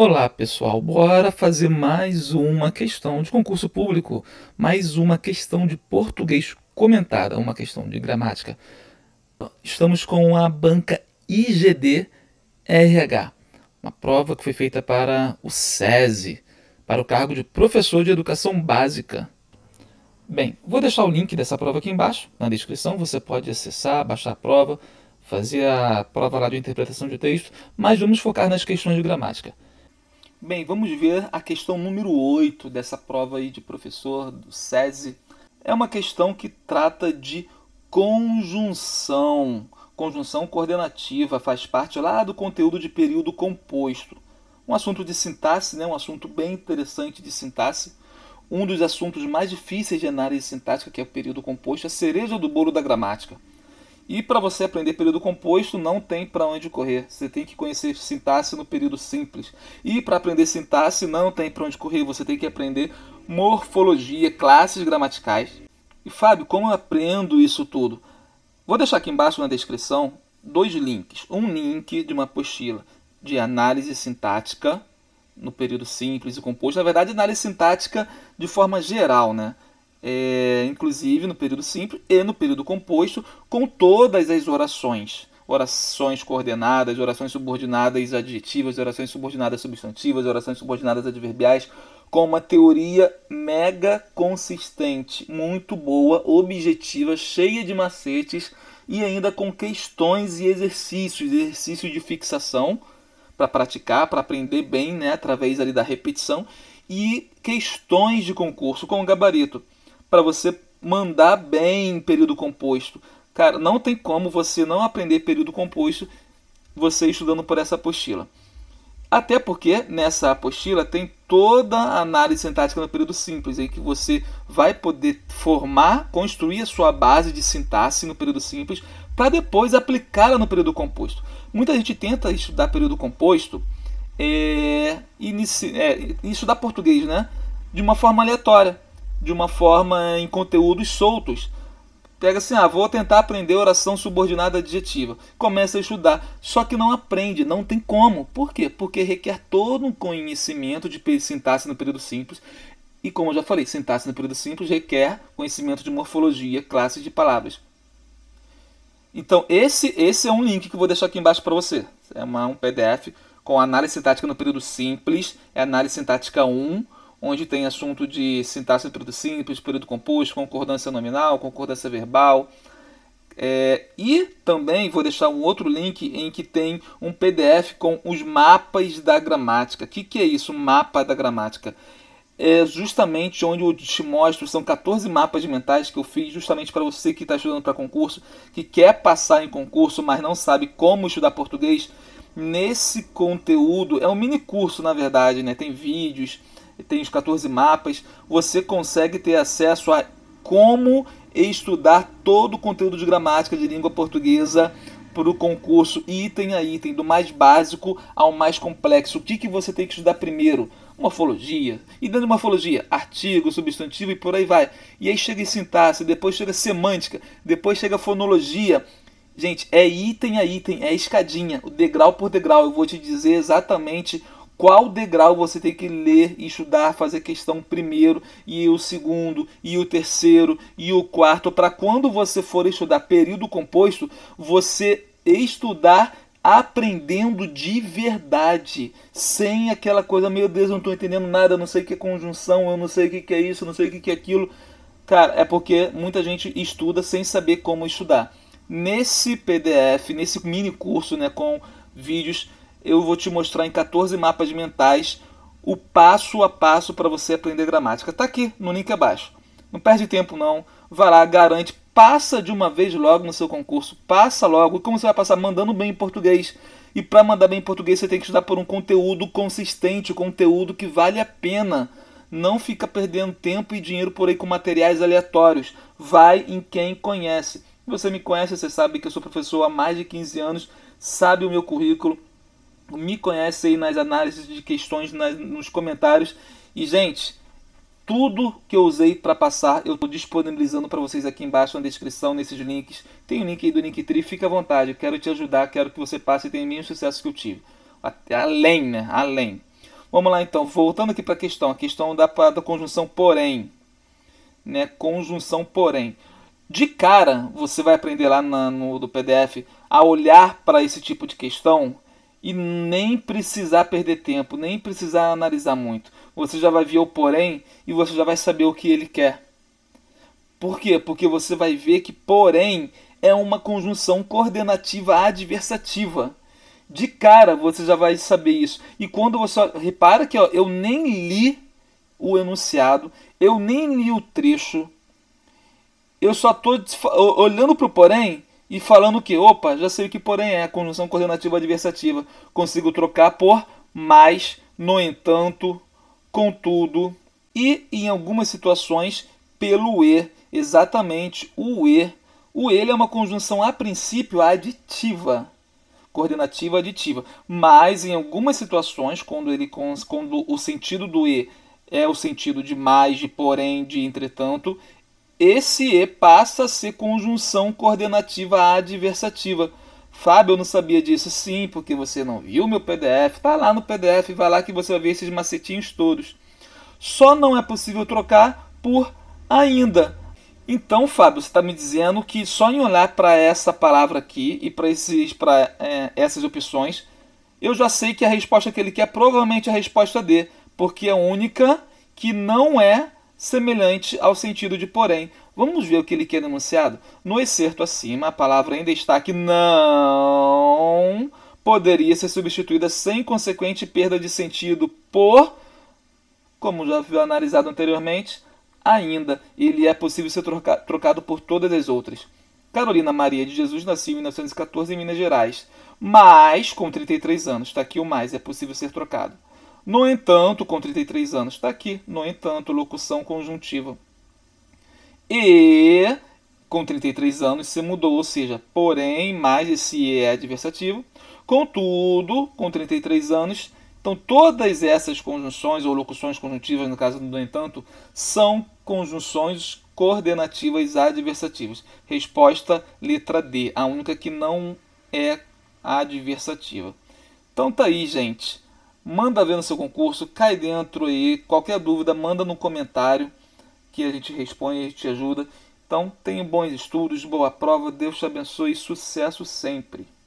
Olá pessoal, bora fazer mais uma questão de concurso público, mais uma questão de português comentada, uma questão de gramática. Estamos com a banca IGD RH, uma prova que foi feita para o SESI, para o cargo de professor de educação básica. Bem, vou deixar o link dessa prova aqui embaixo, na descrição, você pode acessar, baixar a prova, fazer a prova lá de interpretação de texto, mas vamos focar nas questões de gramática. Bem, vamos ver a questão número 8 dessa prova aí de professor do SESI. É uma questão que trata de conjunção. Conjunção coordenativa faz parte lá do conteúdo de período composto. Um assunto de sintaxe, né? um assunto bem interessante de sintaxe. Um dos assuntos mais difíceis de análise sintática, que é o período composto, é a cereja do bolo da gramática. E para você aprender período composto, não tem para onde correr. Você tem que conhecer sintaxe no período simples. E para aprender sintaxe, não tem para onde correr. Você tem que aprender morfologia, classes gramaticais. E Fábio, como eu aprendo isso tudo? Vou deixar aqui embaixo na descrição dois links. Um link de uma apostila de análise sintática no período simples e composto. Na verdade, análise sintática de forma geral, né? é, inclusive no período simples e no período composto, com todas as orações. Orações coordenadas, orações subordinadas adjetivas, orações subordinadas substantivas, orações subordinadas adverbiais, com uma teoria mega consistente, muito boa, objetiva, cheia de macetes e ainda com questões e exercícios, exercícios de fixação para praticar, para aprender bem, né, através ali da repetição e questões de concurso com gabarito para você mandar bem período composto. Cara, não tem como você não aprender período composto você estudando por essa apostila. Até porque nessa apostila tem toda a análise sintática no período simples, em que você vai poder formar, construir a sua base de sintaxe no período simples, para depois aplicá-la no período composto. Muita gente tenta estudar período composto é, inici, é, estudar português, né? De uma forma aleatória de uma forma em conteúdos soltos. Pega assim, ah, vou tentar aprender oração subordinada adjetiva. Começa a estudar, só que não aprende, não tem como. Por quê? Porque requer todo um conhecimento de sintaxe no período simples. E como eu já falei, sintaxe no período simples requer conhecimento de morfologia, classes de palavras. Então, esse, esse é um link que eu vou deixar aqui embaixo para você. É uma, um PDF com análise sintática no período simples, é análise sintática 1 onde tem assunto de sintaxe de período simples, período composto, concordância nominal, concordância verbal. É, e também vou deixar um outro link em que tem um PDF com os mapas da gramática. O que, que é isso, mapa da gramática? É justamente onde eu te mostro, são 14 mapas mentais que eu fiz justamente para você que está estudando para concurso, que quer passar em concurso, mas não sabe como estudar português. Nesse conteúdo, é um mini curso, na verdade, né? Tem vídeos, tem os 14 mapas, você consegue ter acesso a como estudar todo o conteúdo de gramática de língua portuguesa para o concurso, item a item, do mais básico ao mais complexo. O que, que você tem que estudar primeiro? Morfologia. E dentro de morfologia, artigo, substantivo e por aí vai. E aí chega em sintaxe, depois chega semântica, depois chega fonologia. Gente, é item a item, é escadinha, degrau por degrau. Eu vou te dizer exatamente o qual degrau você tem que ler e estudar, fazer questão primeiro, e o segundo, e o terceiro, e o quarto, para quando você for estudar período composto, você estudar aprendendo de verdade, sem aquela coisa, meu Deus, eu não estou entendendo nada, eu não sei o que é conjunção, eu não sei o que é isso, eu não sei o que é aquilo. Cara, é porque muita gente estuda sem saber como estudar. Nesse PDF, nesse mini curso né, com vídeos eu vou te mostrar em 14 mapas mentais o passo a passo para você aprender gramática. Está aqui no link abaixo. Não perde tempo não, vai lá, garante, passa de uma vez logo no seu concurso, passa logo. Como você vai passar? Mandando bem em português. E para mandar bem em português, você tem que estudar por um conteúdo consistente, conteúdo que vale a pena. Não fica perdendo tempo e dinheiro por aí com materiais aleatórios. Vai em quem conhece. Você me conhece, você sabe que eu sou professor há mais de 15 anos, sabe o meu currículo, me conhece aí nas análises de questões, nas, nos comentários. E, gente, tudo que eu usei para passar, eu estou disponibilizando para vocês aqui embaixo na descrição, nesses links. Tem o link aí do Linktree, fica à vontade. Eu quero te ajudar, quero que você passe e tenha o mesmo sucesso que eu tive. Até além, né? Além. Vamos lá, então. Voltando aqui para a questão. A questão da, da conjunção porém. Né? Conjunção porém. De cara, você vai aprender lá na, no do PDF a olhar para esse tipo de questão e nem precisar perder tempo, nem precisar analisar muito. Você já vai ver o porém e você já vai saber o que ele quer. Por quê? Porque você vai ver que porém é uma conjunção coordenativa adversativa. De cara você já vai saber isso. E quando você repara que ó, eu nem li o enunciado, eu nem li o trecho, eu só estou olhando para o porém e falando que, opa, já sei o que porém é, a conjunção coordenativa adversativa. Consigo trocar por mais no entanto, contudo e, em algumas situações, pelo e, exatamente o e. O ele é uma conjunção a princípio aditiva, coordenativa aditiva, mas em algumas situações, quando, ele, quando o sentido do e é o sentido de mais, de porém, de entretanto, esse E passa a ser conjunção coordenativa adversativa. Fábio, eu não sabia disso. Sim, porque você não viu meu PDF. Tá lá no PDF, vai lá que você vai ver esses macetinhos todos. Só não é possível trocar por ainda. Então, Fábio, você está me dizendo que só em olhar para essa palavra aqui e para é, essas opções, eu já sei que a resposta que ele quer é provavelmente a resposta D, porque é única, que não é semelhante ao sentido de porém. Vamos ver o que ele quer enunciado? No excerto acima, a palavra em destaque não poderia ser substituída sem consequente perda de sentido por, como já foi analisado anteriormente, ainda. Ele é possível ser trocado por todas as outras. Carolina Maria de Jesus nasceu em 1914 em Minas Gerais, mas com 33 anos, está aqui o mais, é possível ser trocado. No entanto, com 33 anos, está aqui. No entanto, locução conjuntiva. E com 33 anos se mudou, ou seja, porém, mais esse E é adversativo. Contudo, com 33 anos, então todas essas conjunções ou locuções conjuntivas, no caso do no entanto, são conjunções coordenativas adversativas. Resposta letra D, a única que não é adversativa. Então tá aí, gente. Manda ver no seu concurso, cai dentro aí. Qualquer dúvida, manda no comentário que a gente responde, a gente te ajuda. Então, tenha bons estudos, boa prova, Deus te abençoe e sucesso sempre.